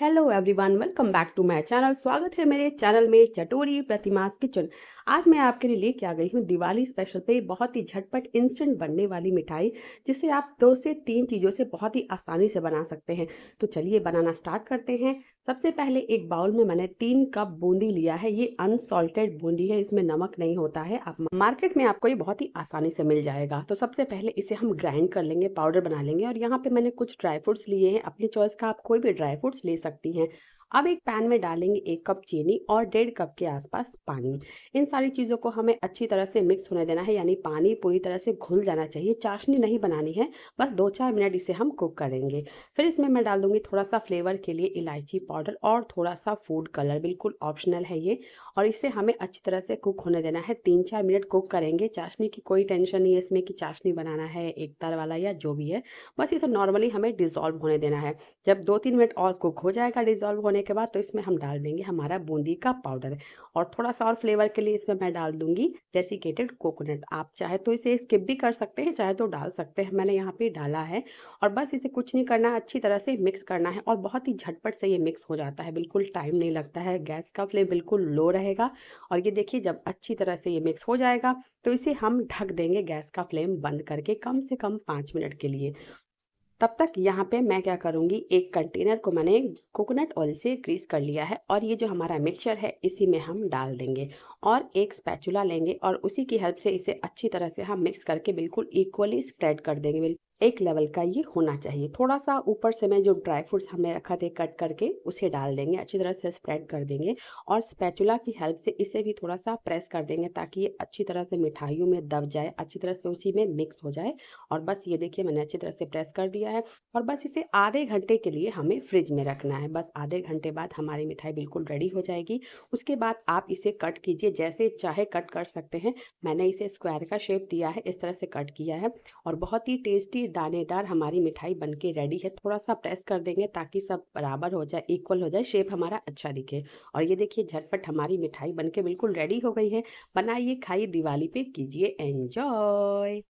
hello everyone welcome back to my channel स्वागत है मेरे चैनल में चटोरी प्रतिमास किचन आज मैं आपके लिए लेके आ गई हूँ दिवाली स्पेशल पे बहुत ही झटपट इंस्टेंट बनने वाली मिठाई जिसे आप दो से तीन चीज़ों से बहुत ही आसानी से बना सकते हैं तो चलिए बनाना स्टार्ट करते हैं सबसे पहले एक बाउल में मैंने तीन कप बूंदी लिया है ये अनसॉल्टेड बूंदी है इसमें नमक नहीं होता है आप मार्केट में आपको ये बहुत ही आसानी से मिल जाएगा तो सबसे पहले इसे हम ग्राइंड कर लेंगे पाउडर बना लेंगे और यहाँ पे मैंने कुछ ड्राई फ्रूट्स लिए हैं अपनी चॉइस का आप कोई भी ड्राई फ्रूट्स ले सकती हैं अब एक पैन में डालेंगे एक कप चीनी और डेढ़ कप के आसपास पानी इन सारी चीज़ों को हमें अच्छी तरह से मिक्स होने देना है यानी पानी पूरी तरह से घुल जाना चाहिए चाशनी नहीं बनानी है बस दो चार मिनट इसे हम कुक करेंगे फिर इसमें मैं डाल दूँगी थोड़ा सा फ्लेवर के लिए इलायची पाउडर और थोड़ा सा फूड कलर बिल्कुल ऑप्शनल है ये और इसे हमें अच्छी तरह से कुक होने देना है तीन चार मिनट कुक करेंगे चाशनी की कोई टेंशन नहीं है इसमें कि चाशनी बनाना है एक तर वाला या जो भी है बस इसे नॉर्मली हमें डिज़ोल्व होने देना है जब दो तीन मिनट और कुक हो जाएगा डिज़ोल्व होने होने के बाद तो इसमें हम डाल देंगे हमारा बूंदी का पाउडर और थोड़ा सा और फ्लेवर के लिए इसमें मैं डाल दूंगी डेसिकेटेड कोकोनट आप चाहे तो इसे स्किप भी कर सकते हैं चाहे तो डाल सकते हैं मैंने यहाँ पे डाला है और बस इसे कुछ नहीं करना अच्छी तरह से मिक्स करना है और बहुत ही झटपट से ये मिक्स हो जाता है बिल्कुल टाइम नहीं लगता है गैस का फ्लेम बिल्कुल लो रहेगा और ये देखिए जब अच्छी तरह से ये मिक्स हो जाएगा तो इसे हम ढक देंगे गैस का फ्लेम बंद करके कम से कम पाँच मिनट के लिए तब तक यहाँ पे मैं क्या करूँगी एक कंटेनर को मैंने कोकोनट ऑयल से ग्रीस कर लिया है और ये जो हमारा मिक्सचर है इसी में हम डाल देंगे और एक स्पैचुला लेंगे और उसी की हेल्प से इसे अच्छी तरह से हम मिक्स करके बिल्कुल इक्वली स्प्रेड कर देंगे एक लेवल का ये होना चाहिए थोड़ा सा ऊपर से मैं जो ड्राई फ्रूट्स हमने रखा थे कट करके उसे डाल देंगे अच्छी तरह से स्प्रेड कर देंगे और स्पैचुला की हेल्प से इसे भी थोड़ा सा प्रेस कर देंगे ताकि ये अच्छी तरह से मिठाइयों में दब जाए अच्छी तरह से उसी में मिक्स हो जाए और बस ये देखिए मैंने अच्छी तरह से प्रेस कर दिया है और बस इसे आधे घंटे के लिए हमें फ्रिज में रखना है बस आधे घंटे बाद हमारी मिठाई बिल्कुल रेडी हो जाएगी उसके बाद आप इसे कट कीजिए जैसे चाहे कट कर सकते हैं मैंने इसे स्क्वायर का शेप दिया है इस तरह से कट किया है और बहुत ही टेस्टी पूरी दानेदार हमारी मिठाई बन के रेडी है थोड़ा सा प्रेस कर देंगे ताकि सब बराबर हो जाए इक्वल हो जाए शेप हमारा अच्छा दिखे और ये देखिए झटपट हमारी मिठाई बन के बिल्कुल रेडी हो गई है बनाइए खाइए दिवाली पे कीजिए एंजॉय